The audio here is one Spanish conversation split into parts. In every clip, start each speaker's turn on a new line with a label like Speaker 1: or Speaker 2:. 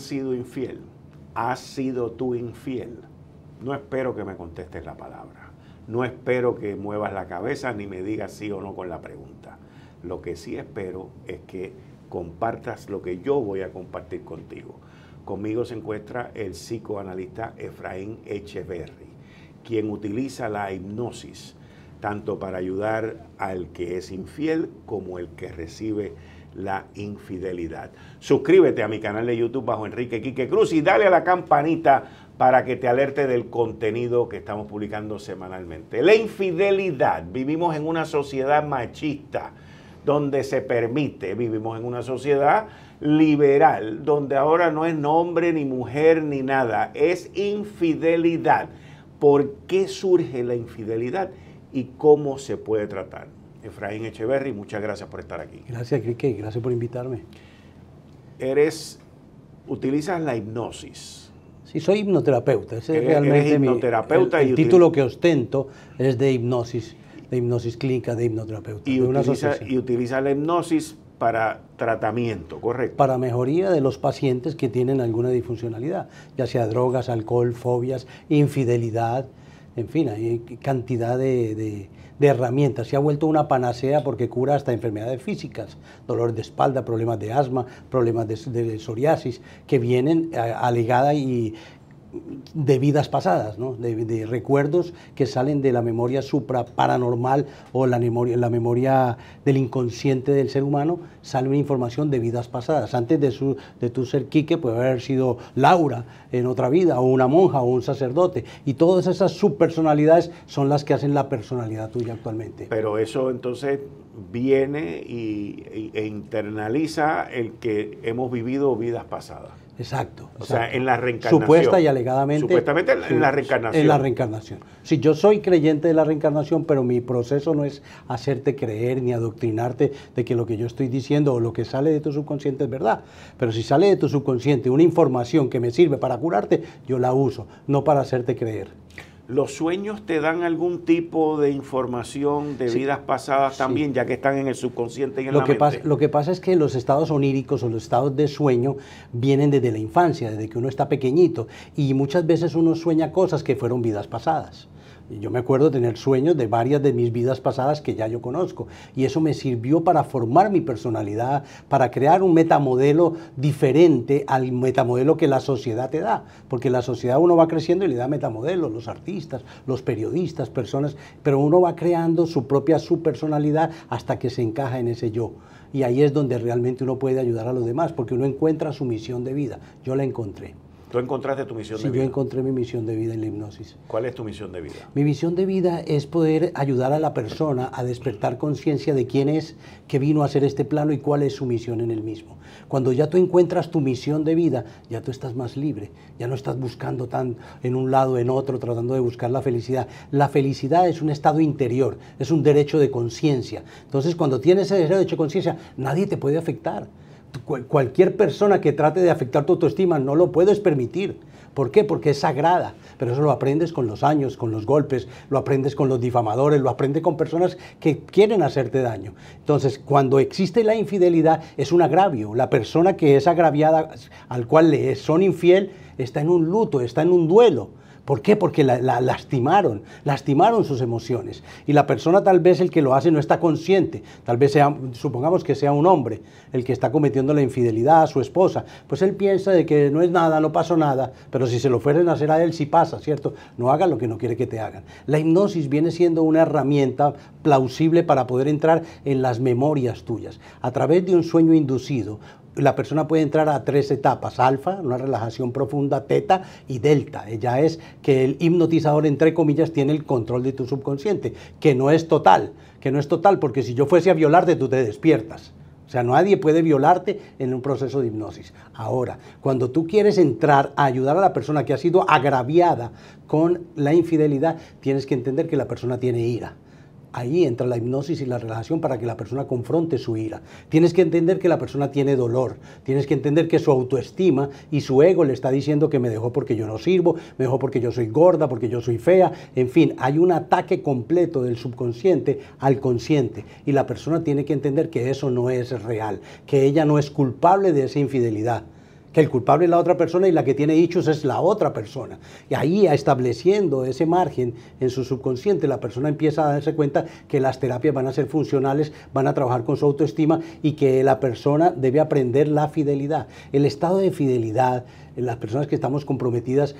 Speaker 1: sido infiel, has sido tú infiel, no espero que me contestes la palabra. No espero que muevas la cabeza ni me digas sí o no con la pregunta. Lo que sí espero es que compartas lo que yo voy a compartir contigo. Conmigo se encuentra el psicoanalista Efraín Echeverry, quien utiliza la hipnosis tanto para ayudar al que es infiel como el que recibe la infidelidad. Suscríbete a mi canal de YouTube bajo Enrique Quique Cruz y dale a la campanita para que te alerte del contenido que estamos publicando semanalmente. La infidelidad. Vivimos en una sociedad machista donde se permite, vivimos en una sociedad liberal, donde ahora no es hombre ni mujer ni nada, es infidelidad. ¿Por qué surge la infidelidad y cómo se puede tratar? Efraín Echeverry, muchas gracias por estar aquí.
Speaker 2: Gracias, Quique, gracias por invitarme.
Speaker 1: Eres, utilizas la hipnosis.
Speaker 2: Sí, soy hipnoterapeuta. es realmente hipnoterapeuta mi, el, título que ostento es de hipnosis, de hipnosis clínica, de hipnoterapeuta. Y, utilizas
Speaker 1: y utiliza la hipnosis para
Speaker 2: tratamiento, correcto. Para mejoría de los pacientes que tienen alguna disfuncionalidad, ya sea drogas, alcohol, fobias, infidelidad, en fin, hay cantidad de, herramientas. Se ha vuelto una panacea porque cura hasta enfermedades físicas, dolor de espalda, problemas de asma, problemas de, de psoriasis, que vienen eh, alegada y, de vidas pasadas, de, recuerdos que salen de la memoria supra paranormal o la memoria, la memoria del inconsciente del ser humano, sale una información de vidas pasadas. Antes de, de tu ser Quique puede haber sido Laura en otra vida, o una monja, o un sacerdote. Y todas esas subpersonalidades son las que hacen la personalidad tuya actualmente.
Speaker 1: Pero eso entonces viene y, e internaliza el que hemos vivido vidas pasadas. Exacto. O sea, en la reencarnación. Supuesta y alegadamente. Supuestamente en la, reencarnación. En la
Speaker 2: reencarnación. Si yo soy creyente de la reencarnación, pero mi proceso no es hacerte creer ni adoctrinarte de que lo que yo estoy diciendo o lo que sale de tu subconsciente es verdad. Pero si sale de tu subconsciente una información que me sirve para curarte, yo la uso, no para hacerte creer.
Speaker 1: ¿Los sueños te dan algún tipo de información de vidas pasadas también, ya que están en el subconsciente y en lo que Pasa,
Speaker 2: lo que pasa es que los estados oníricos o los estados de sueño vienen desde la infancia, desde que uno está pequeñito, y muchas veces uno sueña cosas que fueron vidas pasadas. Yo me acuerdo de tener sueños de varias de mis vidas pasadas que ya yo conozco y eso me sirvió para formar mi personalidad, para crear un metamodelo diferente al metamodelo que la sociedad te da, porque la sociedad uno va creciendo y le da metamodelos, los artistas, los periodistas, personas, pero uno va creando su propia su personalidad hasta que se encaja en ese yo. Y ahí es donde realmente uno puede ayudar a los demás, porque uno encuentra su misión de vida. Yo la encontré. ¿Tú encontraste tu misión de vida? Sí, yo encontré mi misión de vida en la hipnosis. ¿Cuál es tu misión de vida? Mi misión de vida es poder ayudar a la persona a despertar conciencia de quién es, que vino a hacer este plano y cuál es su misión en el mismo. Cuando ya tú encuentras tu misión de vida, ya tú estás más libre, ya no estás buscando tan en un lado, en otro, tratando de buscar la felicidad. La felicidad es un estado interior, es un derecho de conciencia. Entonces, cuando tienes ese derecho de conciencia, nadie te puede afectar cualquier persona que trate de afectar tu autoestima no lo puedes permitir. ¿Por qué? Porque es sagrada. Pero eso lo aprendes con los años, con los golpes, lo aprendes con los difamadores, lo aprendes con personas que quieren hacerte daño. Entonces, cuando existe la infidelidad, es un agravio. La persona que es agraviada, al cual le son infiel, está en un luto, está en un duelo ¿Por qué? Porque la, lastimaron, lastimaron sus emociones. Y la persona tal vez el que lo hace no está consciente. Tal vez sea, supongamos que sea un hombre el que está cometiendo la infidelidad a su esposa. Pues él piensa de que no es nada, no pasó nada, pero si se lo fueren a hacer a él, sí pasa, ¿cierto? No hagan lo que no quiere que te hagan. La hipnosis viene siendo una herramienta plausible para poder entrar en las memorias tuyas. A través de un sueño inducido, la persona puede entrar a tres etapas, alfa, una relajación profunda, teta y delta. Ella es que el hipnotizador, entre comillas, tiene el control de tu subconsciente, que no es total, que no es total, porque si yo fuese a violarte, tú te despiertas. O sea, nadie puede violarte en un proceso de hipnosis. Ahora, cuando tú quieres entrar a ayudar a la persona que ha sido agraviada con la infidelidad, tienes que entender que la persona tiene ira Ahí entra la hipnosis y la relajación para que la persona confronte su ira. Tienes que entender que la persona tiene dolor, tienes que entender que su autoestima y su ego le está diciendo que me dejó porque yo no sirvo, me dejó porque yo soy gorda, porque yo soy fea, en fin, hay un ataque completo del subconsciente al consciente y la persona tiene que entender que eso no es real, que ella no es culpable de esa infidelidad el culpable es la otra persona y la que tiene dichos es la otra persona. Y ahí estableciendo ese margen en su subconsciente, la persona empieza a darse cuenta que las terapias van a ser funcionales, van a trabajar con su autoestima y que la persona debe aprender la fidelidad. El estado de fidelidad las personas que estamos comprometidas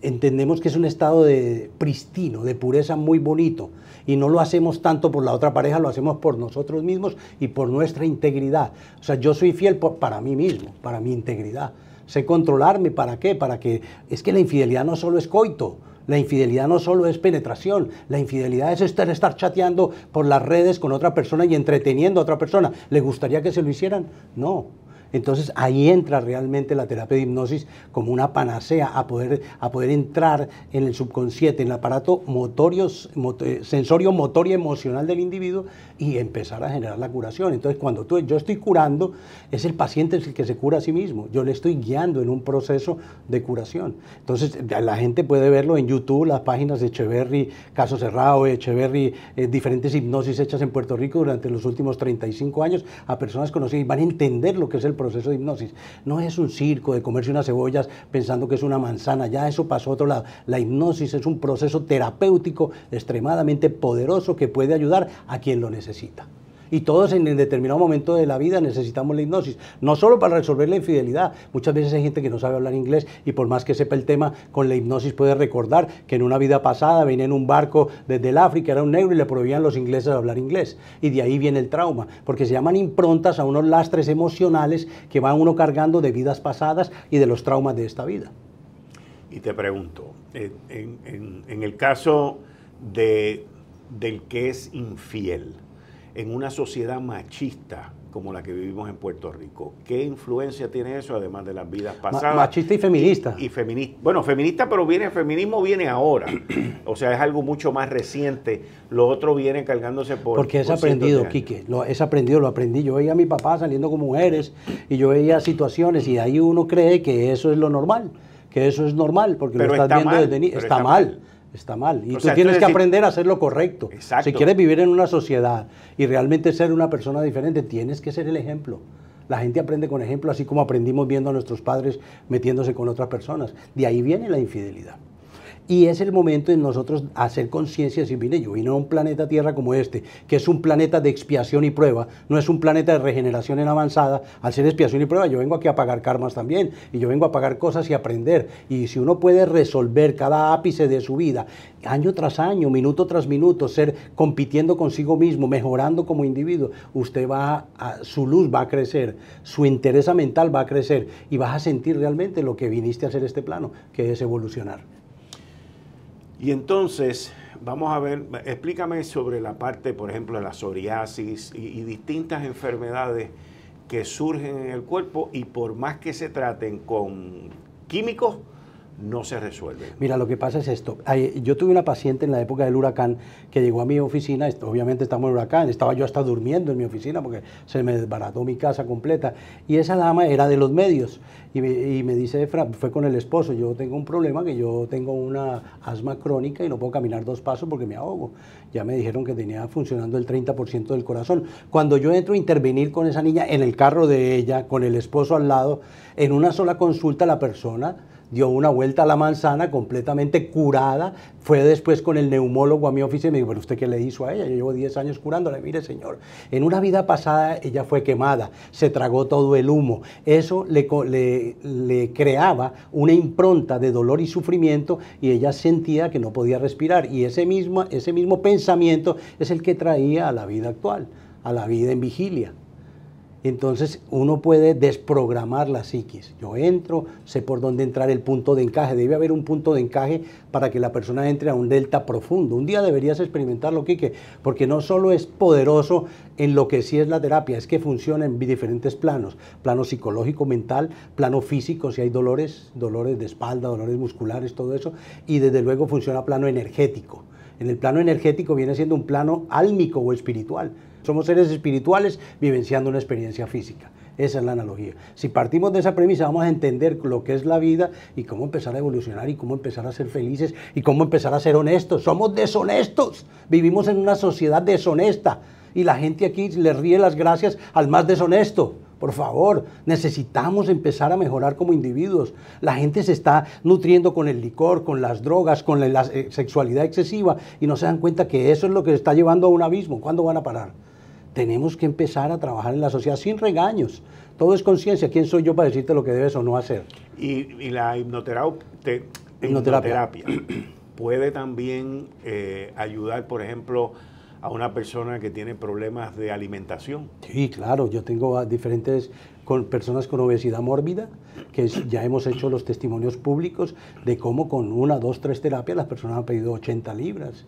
Speaker 2: entendemos que es un estado de pristino, de pureza muy bonito y no lo hacemos tanto por la otra pareja, lo hacemos por nosotros mismos y por nuestra integridad. O sea, yo soy fiel para mí mismo, para mi integridad. Sé controlarme, ¿para qué? Para que es que la infidelidad no solo es coito. La infidelidad no solo es penetración, la infidelidad es estar, estar, chateando por las redes con otra persona y entreteniendo a otra persona. ¿Le gustaría que se lo hicieran? No, entonces ahí entra realmente la terapia de hipnosis como una panacea a poder, a poder entrar en el subconsciente, en el aparato eh, sensorio motor y emocional del individuo y empezar a generar la curación. Entonces cuando tú, yo estoy curando, es el paciente el que se cura a sí mismo. Yo le estoy guiando en un proceso de curación. Entonces la gente puede verlo en YouTube, las páginas de Echeverry, Caso Cerrado, Echeverry, eh, diferentes hipnosis hechas en Puerto Rico durante los últimos 35 años a personas conocidas y van a entender lo que es el proceso proceso de hipnosis. No es un circo de comerse unas cebollas pensando que es una manzana, ya eso pasó a otro lado. La hipnosis es un proceso terapéutico extremadamente poderoso que puede ayudar a quien lo necesita. Y todos en determinado momento de la vida necesitamos la hipnosis, no solo para resolver la infidelidad. Muchas veces hay gente que no sabe hablar inglés y por más que sepa el tema, con la hipnosis puede recordar que en una vida pasada venía en un barco desde el África, era un negro y le prohibían los ingleses hablar inglés. Y de ahí viene el trauma, porque se llaman improntas a unos lastres emocionales que van uno cargando de vidas pasadas y de los traumas de esta vida.
Speaker 1: Y te pregunto, en, el caso del que es infiel, en una sociedad machista como la que vivimos en Puerto Rico. ¿Qué influencia tiene eso, además de las vidas pasadas? Machista
Speaker 2: y feminista. Y, feminista.
Speaker 1: Bueno, feminista, pero viene, el feminismo viene ahora. o sea, es algo mucho más reciente. Lo otro viene cargándose por. Porque es aprendido,
Speaker 2: Quique. Lo, es aprendido, lo aprendí. Yo veía a mi papá saliendo con mujeres y yo veía situaciones y ahí uno cree que eso es lo normal, que eso es normal, porque lo estás viendo mal, Está, mal está mal. Y tú tienes que aprender a hacer lo correcto. Si quieres vivir en una sociedad y realmente ser una persona diferente, tienes que ser el ejemplo. La gente aprende con ejemplo, así como aprendimos viendo a nuestros padres metiéndose con otras personas. De ahí viene la infidelidad. Y es el momento de nosotros hacer conciencia y decir, mire, yo vine a un planeta Tierra como este, que es un planeta de expiación y prueba, no es un planeta de regeneración en avanzada. Al ser expiación y prueba, yo vengo aquí a pagar karmas también, y yo vengo a pagar cosas y aprender. Y si uno puede resolver cada ápice de su vida, año tras año, minuto tras minuto, ser compitiendo consigo mismo, mejorando como individuo, usted va a, su luz va a crecer, su interés mental va a crecer y vas a sentir realmente lo que viniste a hacer este plano, que es evolucionar.
Speaker 1: Y entonces, vamos a ver, explícame sobre la parte, por ejemplo, de la psoriasis y, distintas enfermedades que surgen en el cuerpo y por más que se traten con químicos,
Speaker 2: no se resuelve... Mira, lo que pasa es esto. Yo tuve una paciente en la época del huracán que llegó a mi oficina, obviamente estamos en huracán, estaba yo hasta durmiendo en mi oficina porque se me desbarató mi casa completa. Y esa dama era de los medios y me, y me dice, fue con el esposo, yo tengo un problema, que yo tengo una asma crónica y no puedo caminar dos pasos porque me ahogo. Ya me dijeron que tenía funcionando el 30% del corazón. Cuando yo entro a intervenir con esa niña en el carro de ella, con el esposo al lado, en una sola consulta la persona dio una vuelta a la manzana completamente curada, fue después con el neumólogo a mi oficina y me dijo, pero usted qué le hizo a ella, yo llevo 10 años curándola, mire señor, en una vida pasada ella fue quemada, se tragó todo el humo, eso le, le creaba una impronta de dolor y sufrimiento y ella sentía que no podía respirar y ese mismo, ese mismo pensamiento es el que traía a la vida actual, a la vida en vigilia entonces uno puede desprogramar la psiquis. Yo entro, sé por dónde entrar el punto de encaje. Debe haber un punto de encaje para que la persona entre a un delta profundo. Un día deberías experimentarlo, Quique, porque no solo es poderoso en lo que sí es la terapia, es que funciona en diferentes planos. Plano psicológico, mental, plano físico, si hay dolores, dolores de espalda, dolores musculares, todo eso. Y desde luego funciona plano energético. En el plano energético viene siendo un plano álmico o espiritual somos seres espirituales vivenciando una experiencia física. Esa es la analogía. Si partimos de esa premisa, vamos a entender lo que es la vida y cómo empezar a evolucionar y cómo empezar a ser felices y cómo empezar a ser honestos. Somos deshonestos. Vivimos en una sociedad deshonesta y la gente aquí le ríe las gracias al más deshonesto. Por favor, necesitamos empezar a mejorar como individuos. La gente se está nutriendo con el licor, con las drogas, con la, eh, sexualidad excesiva y no se dan cuenta que eso es lo que está llevando a un abismo. ¿Cuándo van a parar? tenemos que empezar a trabajar en la sociedad sin regaños. Todo es conciencia. ¿Quién soy yo para decirte lo que debes o no hacer?
Speaker 1: Y, la hipnoterapia, puede también eh, ayudar, por ejemplo, a una persona que tiene problemas de alimentación.
Speaker 2: Sí, claro, yo tengo a diferentes con personas con obesidad mórbida, que ya hemos hecho los testimonios públicos de cómo con una, dos, tres terapias las personas han perdido 80 libras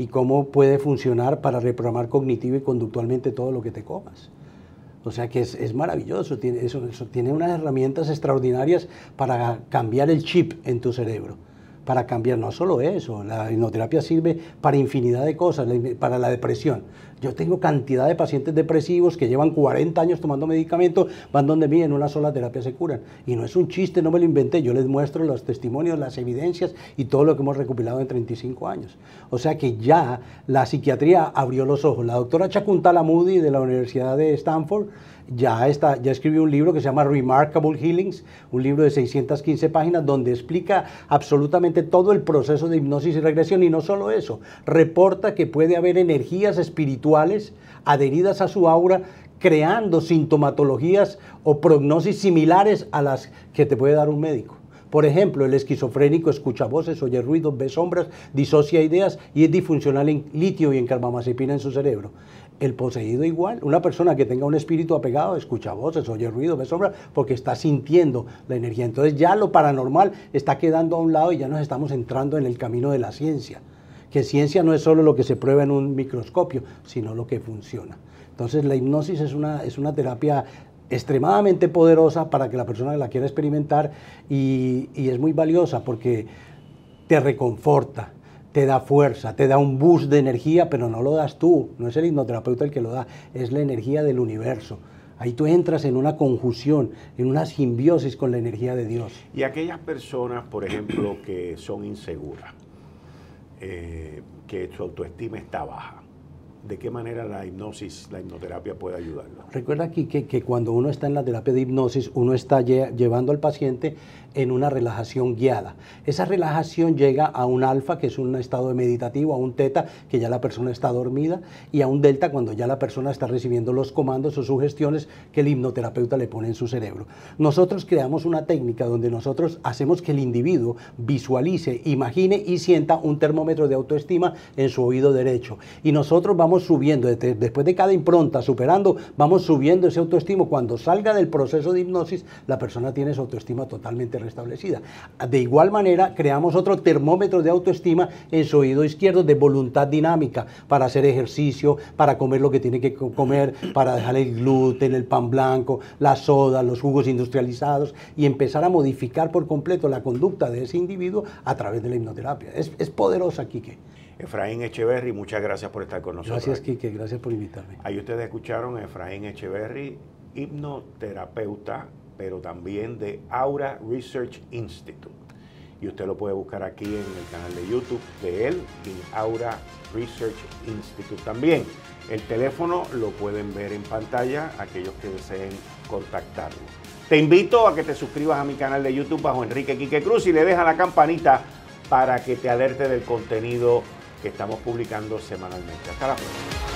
Speaker 2: y cómo puede funcionar para reprogramar cognitivo y conductualmente todo lo que te comas. O sea que es, maravilloso, tiene unas herramientas extraordinarias para cambiar el chip en tu cerebro para cambiar no solo eso, la hipnoterapia sirve para infinidad de cosas, para la depresión. Yo tengo cantidad de pacientes depresivos que llevan 40 años tomando medicamentos, van donde mí, en una sola terapia se curan. Y no es un chiste, no me lo inventé, yo les muestro los testimonios, las evidencias y todo lo que hemos recopilado en 35 años. O sea que ya la psiquiatría abrió los ojos. La doctora Chakuntala Moody de la Universidad de Stanford ya, está, ya escribió un libro que se llama Remarkable Healings, un libro de 615 páginas donde explica absolutamente todo el proceso de hipnosis y regresión y no solo eso, reporta que puede haber energías espirituales adheridas a su aura creando sintomatologías o prognosis similares a las que te puede dar un médico. Por ejemplo, el esquizofrénico escucha voces, oye ruidos, ve sombras, disocia ideas y es disfuncional en litio y en carbamazepina en su cerebro el poseído igual. Una persona que tenga un espíritu apegado escucha voces, oye ruido, ve sombras porque está sintiendo la energía. Entonces ya lo paranormal está quedando a un lado y ya nos estamos entrando en el camino de la ciencia. Que ciencia no es solo lo que se prueba en un microscopio, sino lo que funciona. Entonces la hipnosis es una, es una terapia extremadamente poderosa para que la persona la quiera experimentar y es muy valiosa porque te reconforta, te da fuerza, te da un bus de energía, pero no lo das tú, no es el hipnoterapeuta el que lo da, es la energía del universo. Ahí tú entras en una conjunción, en una simbiosis con la energía de Dios.
Speaker 1: Y aquellas personas, por ejemplo, que son inseguras, eh, que su autoestima está baja, ¿de qué manera la hipnosis, la hipnoterapia puede ayudarlo?
Speaker 2: Recuerda aquí que, cuando uno está en la terapia de hipnosis, uno está llevando al paciente en una relajación guiada. Esa relajación llega a un alfa, que es un estado meditativo, a un teta, que ya la persona está dormida, y a un delta, cuando ya la persona está recibiendo los comandos o sugestiones que el hipnoterapeuta le pone en su cerebro. Nosotros creamos una técnica donde nosotros hacemos que el individuo visualice, imagine y sienta un termómetro de autoestima en su oído derecho. Y nosotros vamos subiendo, después de cada impronta, superando, vamos subiendo ese autoestima. Cuando salga del proceso de hipnosis, la persona tiene su autoestima totalmente restablecida. De igual manera, creamos otro termómetro de autoestima en su oído izquierdo de voluntad dinámica para hacer ejercicio, para comer lo que tiene que comer, para dejar el gluten, el pan blanco, la soda, los jugos industrializados y empezar a modificar por completo la conducta de ese individuo a través de la hipnoterapia. Es, es poderosa, Quique.
Speaker 1: Efraín Echeverry, muchas gracias por estar con nosotros. Gracias,
Speaker 2: Quique, gracias por invitarme.
Speaker 1: Ahí ustedes escucharon a Efraín Echeverry, hipnoterapeuta pero también de Aura Research Institute. Y usted lo puede buscar aquí en el canal de YouTube de él y Aura Research Institute también. El teléfono lo pueden ver en pantalla aquellos que deseen contactarlo. Te invito a que te suscribas a mi canal de YouTube bajo Enrique Quique Cruz y le deja la campanita para que te alerte del contenido que estamos publicando semanalmente. Hasta la próxima.